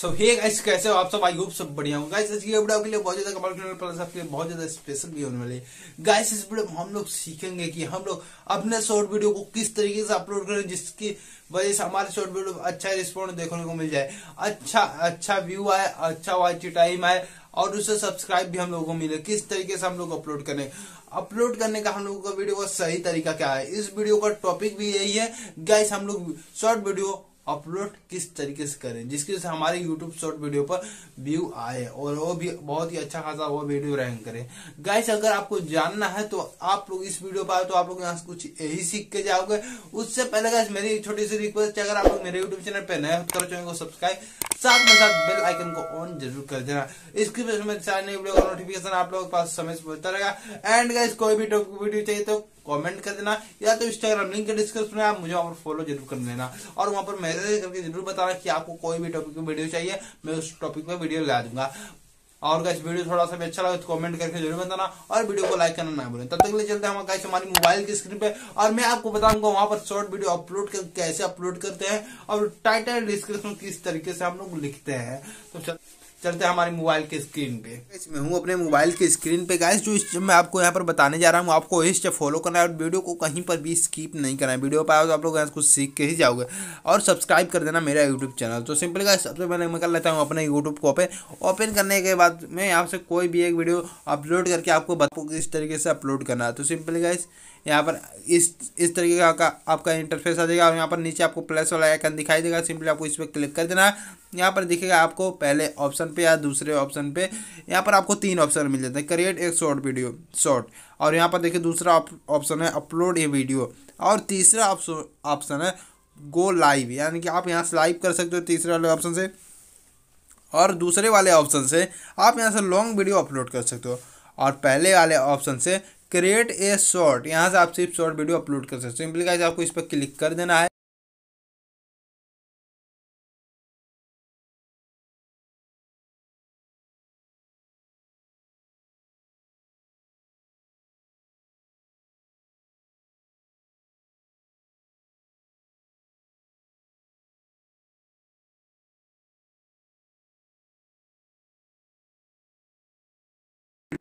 सो hey guys कैसे हो आप सब आई होप सब बढ़िया हो गाइस आज की वीडियो के लिए बहुत ज्यादा कमाल की प्लस आपके लिए बहुत ज्यादा स्पेशल भी होने वाले गाइस इस वीडियो में हम लोग सीखेंगे कि हम लोग अपने शॉर्ट वीडियो को किस तरीके से अपलोड करें जिसकी वजह से हमारे शॉर्ट वीडियो अच्छा रिस्पॉन्स देखने को मिल जाए अच्छा अच्छा व्यू आए अच्छा वाच टाइम आए और उससे सब्सक्राइब भी हम लोगों को मिले किस तरीके से हम लोग अपलोड करें अपलोड करने का हम लोगों का वीडियो का सही तरीका क्या है इस वीडियो का टॉपिक भी यही है गाइस हम लोग शॉर्ट वीडियो अपलोड किस तरीके से करें जिसकी वजह से हमारे यूट्यूब शॉर्ट वीडियो पर व्यू आए और वो भी बहुत ही अच्छा खासा वो वीडियो रैंक करे गाइस अगर आपको जानना है तो आप लोग इस वीडियो पर आए तो आप लोग यहाँ से कुछ यही सीख के जाओगे उससे पहले गाइस मेरी छोटी सी रिक्वेस्ट अगर आप लोग मेरे यूट्यूब चैनल पर नए हो तो चैनल को सब्सक्राइब साथ में साथ बेल आइकन को ऑन जरूर कर देना इसकी वजह से नोटिफिकेशन आप लोगों के पास समय से पहुंचता रहेगा एंड गाइस कोई भी वीडियो चाहिए तो कमेंट कर देना या तो इंस्टाग्राम लिंक के डिस्क्रिप्शन में आप मुझे वहां पर फॉलो जरूर कर देना और वहां पर मैसेज करके जरूर बताना कि आपको कोई भी टॉपिक की वीडियो चाहिए मैं उस टॉपिक पर वीडियो ला दूंगा और कैसे वीडियो थोड़ा सा भी अच्छा लगे तो कमेंट करके जरूर बताना और वीडियो को लाइक करना ना भूलें तब तक के लिए चलते हैं हम कैसे हमारी मोबाइल की स्क्रीन पे और मैं आपको बताऊंगा वहां पर शॉर्ट वीडियो अपलोड कर कैसे अपलोड करते हैं और टाइटल डिस्क्रिप्शन किस तरीके से हम लोग लिखते हैं तो चल चलते हैं हमारे मोबाइल के स्क्रीन पे मैं हूँ अपने मोबाइल के स्क्रीन पे गाइस जो इस मैं आपको यहाँ पर बताने जा रहा हूँ आपको इस स्टेप फॉलो करना है और वीडियो को कहीं पर भी स्किप नहीं करना है वीडियो पर आओ तो आप लोग यहाँ कुछ सीख के ही जाओगे और सब्सक्राइब कर देना मेरा यूट्यूब चैनल तो सिंपल गाइस सबसे पहले मैं कर लेता हूँ अपने यूट्यूब को ओपन ओपन करने के बाद मैं यहाँ से कोई भी एक वीडियो अपलोड करके आपको बताऊँ किस तरीके से अपलोड करना है तो सिंपल गाइस यहाँ पर इस इस तरीके का आपका आपका इंटरफेस आ जाएगा और यहाँ पर नीचे आपको प्लस वाला आइकन दिखाई देगा सिंपली आपको इस पर क्लिक कर देना है यहाँ पर दिखेगा आपको पहले ऑप्शन पे या दूसरे ऑप्शन पे यहाँ पर आपको तीन ऑप्शन मिल जाते हैं क्रिएट एक शॉर्ट वीडियो शॉर्ट और यहाँ पर देखिए दूसरा ऑप्शन है अपलोड ए वीडियो और तीसरा ऑप्शन है गो लाइव यानी कि आप यहाँ से लाइव कर सकते हो तीसरे वाले ऑप्शन से और दूसरे वाले ऑप्शन से आप यहाँ से लॉन्ग वीडियो अपलोड कर सकते हो और पहले वाले ऑप्शन से क्रिएट ए शॉर्ट यहाँ से आप सिर्फ शॉर्ट वीडियो अपलोड कर सकते हो सिंपली गाइज आपको इस पर क्लिक कर देना है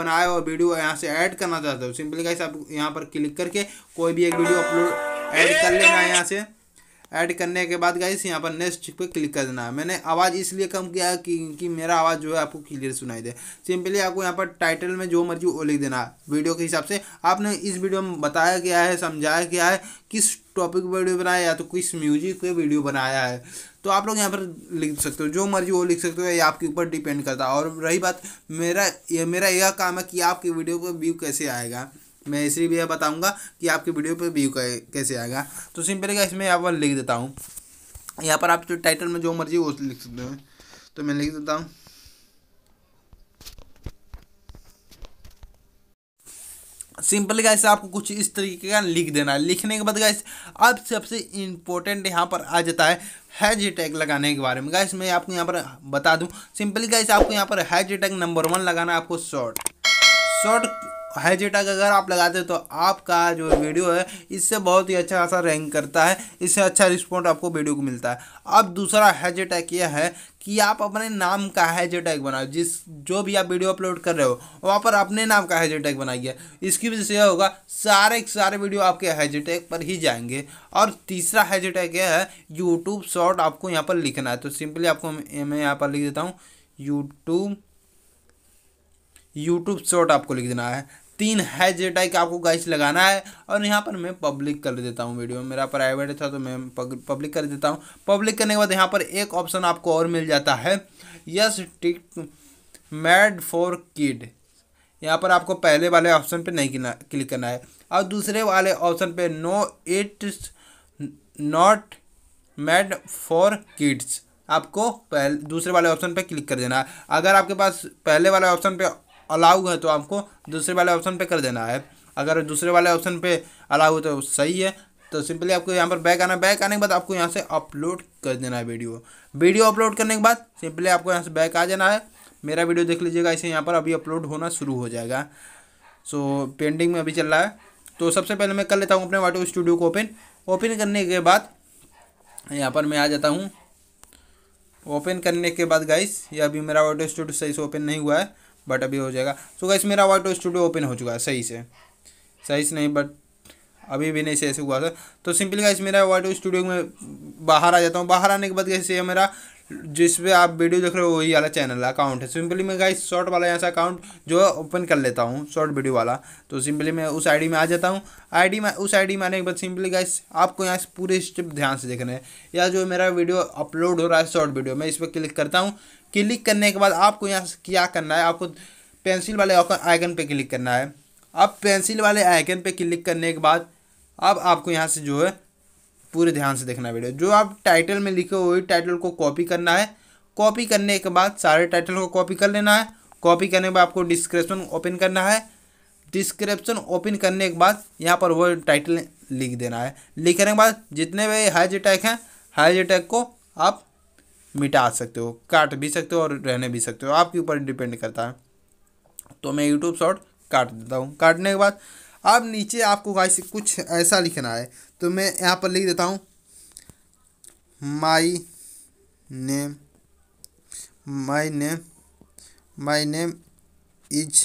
बनाया और वीडियो यहाँ से ऐड करना चाहते हो सिंपली कैसे आप यहाँ पर क्लिक करके कोई भी एक वीडियो अपलोड ऐड कर लेना है यहाँ से ऐड करने के बाद गाइस यहाँ पर नेक्स्ट पे क्लिक कर देना है मैंने आवाज़ इसलिए कम किया है कि, कि मेरा आवाज़ जो है आपको क्लियर सुनाई दे सिंपली आपको यहाँ पर टाइटल में जो मर्जी वो लिख देना है वीडियो के हिसाब से आपने इस वीडियो में बताया गया है समझाया गया है किस टॉपिक वीडियो बनाया या तो किस म्यूजिक पे वीडियो बनाया है तो आप लोग यहाँ पर लिख सकते हो जो मर्जी वो लिख सकते हो ये आपके ऊपर डिपेंड करता है और रही बात मेरा ये मेरा यह काम है कि आपकी वीडियो को व्यू कैसे आएगा मैं इसलिए भी बताऊंगा कि आपके वीडियो पे व्यू कैसे आएगा तो सिंपल का इसमें आप लिख देता हूँ यहाँ पर आप जो टाइटल में जो मर्जी वो लिख सकते हैं तो मैं लिख देता हूँ सिंपल गाइस आपको कुछ इस तरीके का लिख देना है लिखने के बाद गाइस अब सबसे इम्पोर्टेंट यहाँ पर आ जाता है हैज टैग लगाने के बारे में गाइस मैं आपको यहाँ पर बता दूँ सिंपली गाइस आपको यहाँ पर हैज टैग नंबर वन लगाना है आपको शॉर्ट शॉर्ट हैज टैग अगर आप लगाते हो तो आपका जो वीडियो है इससे बहुत ही अच्छा खासा रैंक करता है इससे अच्छा रिस्पॉन्ड आपको वीडियो को मिलता है अब दूसरा हैज यह है कि आप अपने नाम का हैज बनाओ जिस जो भी आप वीडियो अपलोड कर रहे हो वहाँ पर अपने नाम का हैज बनाइए इसकी वजह से यह होगा सारे सारे वीडियो आपके हैज पर ही जाएंगे और तीसरा हैज यह है यूट्यूब शॉर्ट आपको यहाँ पर लिखना है तो सिंपली आपको मैं यहाँ पर लिख देता हूँ यूट्यूब यूट्यूब शॉर्ट आपको लिख देना है तीन हैज का आपको गाइस लगाना है और यहाँ पर मैं पब्लिक कर देता हूँ वीडियो मेरा प्राइवेट था तो मैं पब्लिक कर देता हूँ पब्लिक करने के बाद यहाँ पर एक ऑप्शन आपको और मिल जाता है yes it's made for kid यहाँ पर आपको पहले वाले ऑप्शन पे नहीं क्लिक करना है और दूसरे वाले ऑप्शन पे no it's not made for kids आपको पहले दूसरे वाले ऑप्शन पे क्लिक कर देना है अगर आपके पास पहले वाले ऑप्शन पे अलाउ है तो आपको दूसरे वाले ऑप्शन पे कर देना है अगर दूसरे वाले ऑप्शन पे अलाउ है तो सही है तो सिंपली आपको यहाँ पर बैक आना बैक आने के बाद आपको यहाँ से अपलोड कर देना है वीडियो वीडियो अपलोड करने के बाद सिंपली आपको यहाँ से बैक आ जाना है मेरा वीडियो देख लीजिएगा इसे यहाँ पर अभी अपलोड होना शुरू हो जाएगा सो पेंडिंग में अभी चल रहा है तो सबसे पहले मैं कर लेता हूँ अपने वाटो स्टूडियो को ओपन ओपन करने के बाद यहाँ पर मैं आ जाता हूँ ओपन करने के बाद गाइस ये अभी मेरा वाटो स्टूडियो सही से ओपन नहीं हुआ है बट अभी हो जाएगा सो गाइस मेरा वाटो स्टूडियो ओपन हो चुका है सही से सही से नहीं बट अभी भी नहीं से ऐसे हुआ था तो सिंपली गाइस मेरा वाटो स्टूडियो में बाहर आ जाता हूँ बाहर आने के बाद कैसे मेरा जिस पे आप वीडियो देख रहे हो वही वाला चैनल अकाउंट है सिंपली मैं गाइस शॉर्ट वाला यहाँ से अकाउंट जो है ओपन कर लेता हूँ शॉर्ट वीडियो वाला तो सिंपली मैं उस आईडी में आ जाता हूँ आईडी में उस आईडी में आने के बाद सिंपली गाइस आपको यहाँ से पूरे स्टेप ध्यान से देखना है या जो मेरा वीडियो अपलोड हो रहा है शॉर्ट वीडियो मैं इस पर क्लिक करता हूँ क्लिक करने के बाद आपको यहाँ से क्या करना है आपको पेंसिल वाले आइकन पे क्लिक करना है अब पेंसिल वाले आइकन पे क्लिक करने के बाद अब आपको यहाँ से जो है पूरे ध्यान से देखना वीडियो जो आप टाइटल में लिखे हुए टाइटल को कॉपी करना है कॉपी करने के बाद सारे टाइटल को कॉपी कर लेना है कॉपी करने के बाद आपको डिस्क्रिप्शन ओपन करना है डिस्क्रिप्शन ओपन करने के बाद यहाँ पर वो टाइटल लिख देना है लिखने के बाद जितने भी हाई अटैक हैं हाई अटैक को आप मिटा सकते हो काट भी सकते हो और रहने भी सकते हो आपके ऊपर डिपेंड करता है तो मैं यूट्यूब शॉर्ट काट देता हूँ काटने के बाद अब नीचे आपको गाइस कुछ ऐसा लिखना है तो मैं यहाँ पर लिख देता हूँ my name my name my name is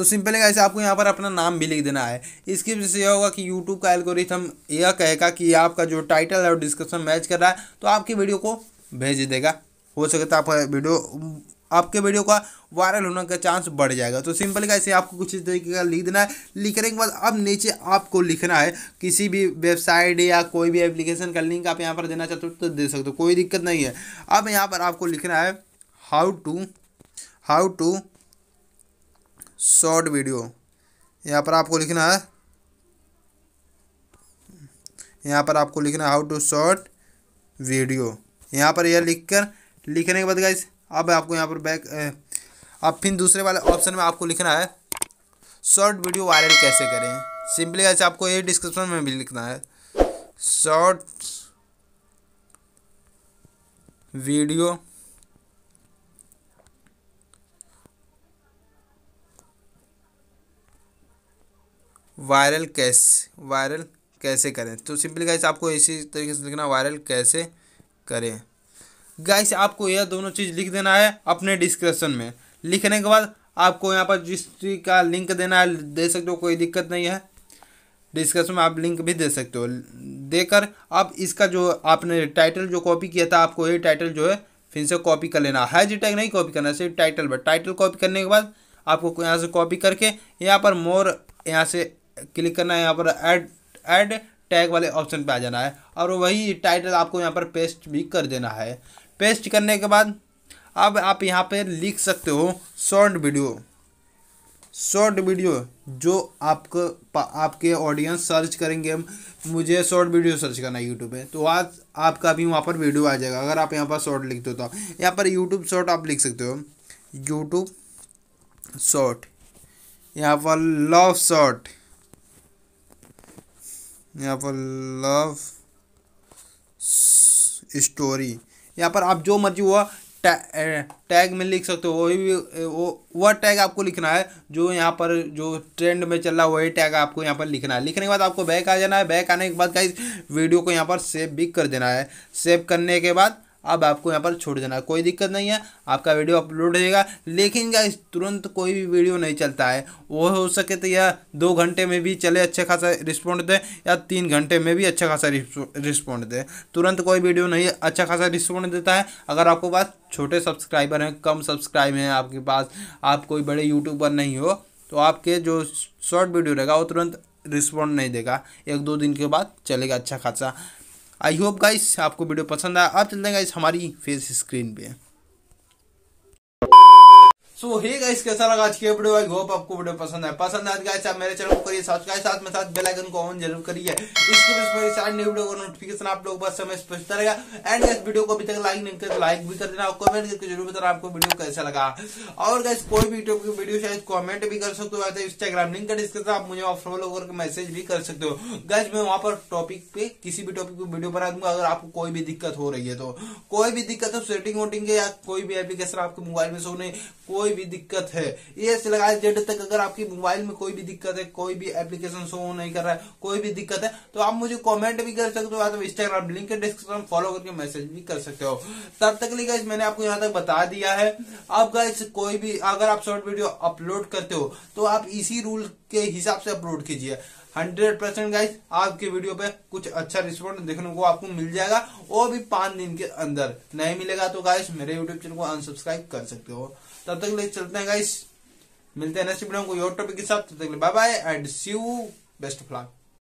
तो सिंपल है ऐसे आपको यहाँ पर अपना नाम भी लिख देना है इसकी वजह से यह होगा कि यूट्यूब का एल्गोरिथम यह कहेगा कि आपका जो टाइटल और डिस्क्रिप्शन मैच कर रहा है तो आपकी वीडियो को भेज देगा हो सके तो आपका वीडियो आपके वीडियो का वायरल होने का चांस बढ़ जाएगा तो सिंपल का ऐसे आपको कुछ इस तरीके का लिख देना है लिखने के बाद अब नीचे आपको लिखना है किसी भी वेबसाइट या कोई भी एप्लीकेशन का लिंक आप यहाँ पर देना चाहते हो तो दे सकते हो कोई दिक्कत नहीं है अब यहाँ पर आपको लिखना है how to how to short video यहाँ पर आपको लिखना है यहाँ पर आपको लिखना है हाउ टू शॉर्ट वीडियो यहाँ पर यह लिख कर लिखने के बाद गाइज अब आपको यहाँ पर बैक अब फिर दूसरे वाले ऑप्शन में आपको लिखना है शॉर्ट वीडियो वायरल कैसे करें सिंपली गाइज आपको ये डिस्क्रिप्शन में भी लिखना है शॉर्ट वीडियो वायरल कैसे वायरल कैसे करें तो सिंपली गाइस आपको इसी तरीके से लिखना वायरल कैसे करें गाइस आपको यह दोनों चीज़ लिख देना है अपने डिस्क्रिप्शन में लिखने के बाद आपको यहाँ पर जिस चीज़ का लिंक देना है दे सकते हो कोई दिक्कत नहीं है डिस्क्रिप्शन में आप लिंक भी दे सकते हो देकर आप इसका जो आपने टाइटल जो कॉपी किया था आपको ये टाइटल जो है फिर से कॉपी कर लेना जी टैग नहीं कॉपी करना सिर्फ टाइटल पर टाइटल कॉपी करने के बाद आपको यहाँ से कॉपी करके यहाँ पर मोर यहाँ से क्लिक करना है यहाँ पर ऐड ऐड टैग वाले ऑप्शन पे आ जाना है और वही टाइटल आपको यहाँ पर पेस्ट भी कर देना है पेस्ट करने के बाद अब आप यहाँ पर लिख सकते हो शॉर्ट वीडियो शॉर्ट वीडियो जो आपको आपके ऑडियंस सर्च करेंगे मुझे शॉर्ट वीडियो सर्च करना है यूट्यूब में तो आज आपका भी वहाँ पर वीडियो आ जाएगा अगर आप यहाँ पर शॉर्ट लिखते हो तो यहाँ पर यूट्यूब शॉर्ट आप लिख सकते हो यूट्यूब शॉर्ट यहाँ पर लव शॉर्ट यहाँ पर लव स्टोरी यहाँ पर आप जो मर्जी हुआ टैग में लिख सकते हो वही भी वो वह टैग आपको लिखना है जो यहाँ पर जो ट्रेंड में चल रहा है वही टैग आपको यहाँ पर लिखना है लिखने के बाद आपको बैक आ जाना है बैक आने के बाद कहीं वीडियो को यहाँ पर सेव भी कर देना है सेव करने के बाद अब आपको यहाँ पर छोड़ देना कोई दिक्कत नहीं है आपका वीडियो अपलोड रहेगा लेकिन क्या तुरंत कोई भी वीडियो नहीं चलता है वो हो सके तो यह दो घंटे में भी चले अच्छा खासा रिस्पॉन्ड दे या तीन घंटे में भी अच्छा खासा रिस्पॉन्ड दे तुरंत कोई वीडियो नहीं अच्छा खासा रिस्पॉन्ड देता है अगर आपके पास छोटे सब्सक्राइबर हैं कम सब्सक्राइब हैं आपके पास आप कोई बड़े यूट्यूबर नहीं हो तो आपके जो शॉर्ट वीडियो रहेगा वो तुरंत रिस्पॉन्ड नहीं देगा एक दो दिन के बाद चलेगा अच्छा खासा आई होप गाइस आपको वीडियो पसंद आया आप चलते हैं गाइस हमारी फेस स्क्रीन पे सो हे गाइस कैसा लगा आज के वीडियो आई होप आपको वीडियो पसंद है पसंद है गाइस तो आप मेरे चैनल को करिए सब्सक्राइब साथ में साथ बेल आइकन को ऑन जरूर करिए इसको भी मेरी सारे न्यू वीडियो का नोटिफिकेशन आप लोग बस समय पहुंचता रहेगा एंड गाइस वीडियो को अभी तक लाइक नहीं करते तो लाइक भी कर देना और कमेंट करके जरूर बताना आपको वीडियो कैसा लगा और गाइस कोई भी यूट्यूब की वीडियो शायद कमेंट भी कर सकते हो इंस्टाग्राम लिंक कर इसके साथ आप मुझे फॉलो करके मैसेज भी कर सकते हो गाइस मैं वहां पर टॉपिक पे किसी भी टॉपिक पे वीडियो बना दूंगा अगर आपको कोई भी दिक्कत हो रही है तो कोई भी दिक्कत हो सेटिंग वोटिंग या कोई भी एप्लीकेशन आपके मोबाइल में सो नहीं कोई कोई भी दिक्कत है ए से लगा जेड तक अगर आपकी मोबाइल में कोई भी दिक्कत है कोई भी एप्लीकेशन शो नहीं कर रहा है कोई भी दिक्कत है तो आप मुझे कॉमेंट भी कर सकते हो अथवा इंस्टाग्राम लिंक डिस्क्रिप्शन फॉलो करके मैसेज भी कर सकते हो तब तक लिखा गाइज मैंने आपको यहाँ तक बता दिया है आप गाइस कोई भी अगर आप शॉर्ट वीडियो अपलोड करते हो तो आप इसी रूल के हिसाब से अपलोड कीजिए हंड्रेड परसेंट गाइस आपके वीडियो पे कुछ अच्छा रिस्पॉन्स देखने को आपको मिल जाएगा वो भी पांच दिन के अंदर नहीं मिलेगा तो गाइस मेरे यूट्यूब चैनल को अनसब्सक्राइब कर सकते हो तब तक ले चलते हैं गाइस मिलते हैं नेक्स्ट वीडियो कोई और टॉपिक के साथ तब तक bye bye and see you best of luck